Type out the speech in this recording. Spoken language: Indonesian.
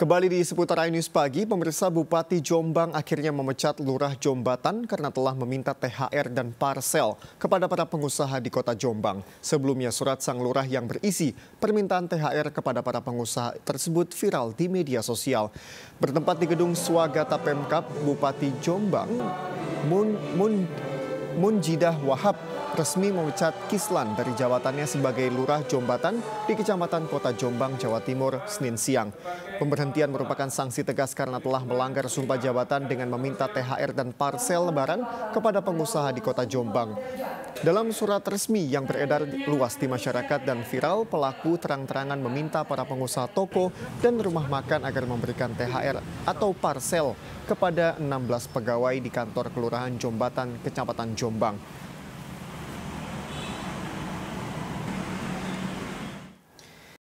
Kembali di seputar iNews Pagi, pemirsa Bupati Jombang akhirnya memecat Lurah Jombatan karena telah meminta THR dan parsel kepada para pengusaha di kota Jombang. Sebelumnya surat sang lurah yang berisi permintaan THR kepada para pengusaha tersebut viral di media sosial. Bertempat di gedung Swagata Pemkap, Bupati Jombang Mun, Mun Munjidah Wahab resmi memecat Kislan dari jabatannya sebagai Lurah Jombatan di Kecamatan Kota Jombang, Jawa Timur, Senin siang. Pemberhentian merupakan sanksi tegas karena telah melanggar sumpah jabatan dengan meminta THR dan parsel lebaran kepada pengusaha di Kota Jombang. Dalam surat resmi yang beredar luas di masyarakat dan viral, pelaku terang-terangan meminta para pengusaha toko dan rumah makan agar memberikan THR atau parsel kepada 16 pegawai di kantor Kelurahan Jombatan, Kecamatan Jombang.